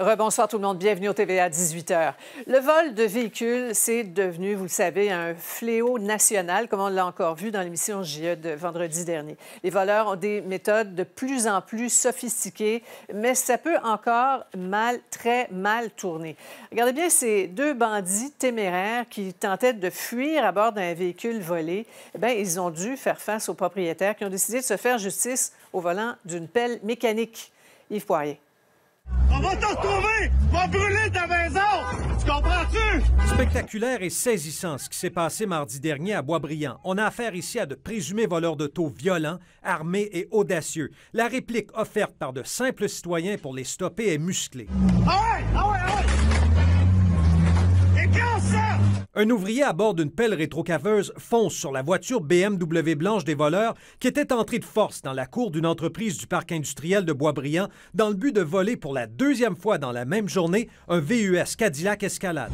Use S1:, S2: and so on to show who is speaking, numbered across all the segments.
S1: Rebonsoir tout le monde, bienvenue au TVA 18h. Le vol de véhicules, c'est devenu, vous le savez, un fléau national, comme on l'a encore vu dans l'émission JE de vendredi dernier. Les voleurs ont des méthodes de plus en plus sophistiquées, mais ça peut encore mal, très mal tourner. Regardez bien ces deux bandits téméraires qui tentaient de fuir à bord d'un véhicule volé. Eh ils ont dû faire face aux propriétaires qui ont décidé de se faire justice au volant d'une pelle mécanique. Yves Poirier. On va te retrouver! va brûler ta maison! Tu comprends-tu? Spectaculaire et
S2: saisissant ce qui s'est passé mardi dernier à Boisbriand. On a affaire ici à de présumés voleurs de taux violents, armés et audacieux. La réplique offerte par de simples citoyens pour les stopper est musclée.
S1: Ah Ah Ah
S2: un ouvrier à bord d'une pelle rétrocaveuse fonce sur la voiture BMW blanche des voleurs qui était entrée de force dans la cour d'une entreprise du parc industriel de Boisbriand dans le but de voler pour la deuxième fois dans la même journée un VUS e Cadillac Escalade.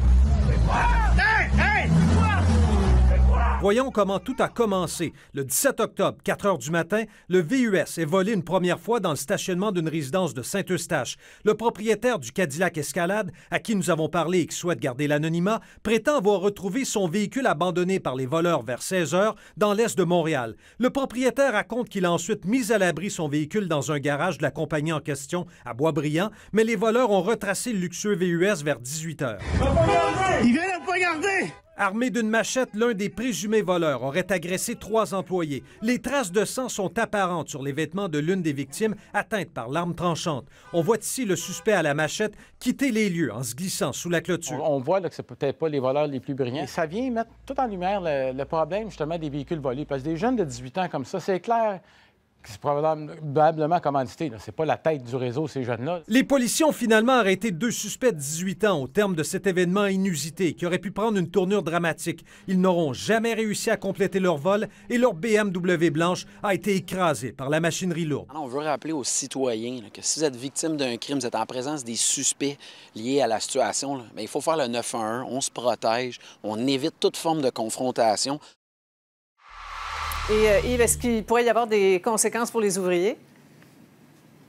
S2: Voyons comment tout a commencé. Le 17 octobre, 4 heures du matin, le VUS est volé une première fois dans le stationnement d'une résidence de Saint-Eustache. Le propriétaire du Cadillac Escalade, à qui nous avons parlé et qui souhaite garder l'anonymat, prétend avoir retrouvé son véhicule abandonné par les voleurs vers 16 heures dans l'est de Montréal. Le propriétaire raconte qu'il a ensuite mis à l'abri son véhicule dans un garage de la compagnie en question à Boisbriand, mais les voleurs ont retracé le luxueux VUS vers 18 heures.
S1: Il vient de
S2: Armé d'une machette, l'un des présumés voleurs aurait agressé trois employés. Les traces de sang sont apparentes sur les vêtements de l'une des victimes atteintes par l'arme tranchante. On voit ici le suspect à la machette quitter les lieux en se glissant sous la clôture. On, voit là, que c'est peut-être pas les voleurs les plus brillants. ça vient mettre tout en lumière le, le problème justement des véhicules volés. Parce que des jeunes de 18 ans comme ça, c'est clair c'est probablement commandité. Ce n'est pas la tête du réseau, ces jeunes-là. Les policiers ont finalement arrêté deux suspects de 18 ans au terme de cet événement inusité qui aurait pu prendre une tournure dramatique. Ils n'auront jamais réussi à compléter leur vol et leur BMW blanche a été écrasée par la machinerie lourde. on veut rappeler aux citoyens que si vous êtes victime d'un crime, vous êtes en présence des suspects liés à la situation, Mais il faut faire le 911, on se protège, on évite toute forme de confrontation.
S1: Et euh, Yves, est-ce qu'il pourrait y avoir des conséquences pour les ouvriers?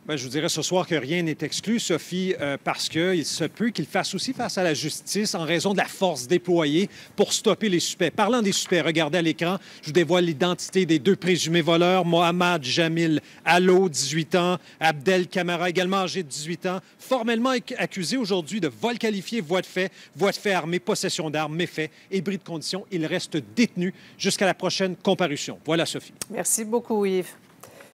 S2: Ben, je vous dirais ce soir que rien n'est exclu, Sophie, euh, parce qu'il se peut qu'il fasse aussi face à la justice en raison de la force déployée pour stopper les suspects. Parlant des suspects, regardez à l'écran, je vous dévoile l'identité des deux présumés voleurs, Mohamed Jamil Allo, 18 ans, Abdel Kamara, également âgé de 18 ans, formellement accusé aujourd'hui de vol qualifié, voie de fait, voie de fait armée, possession d'armes, et bris de condition. Il reste détenu jusqu'à la prochaine comparution. Voilà, Sophie. Merci beaucoup, Yves.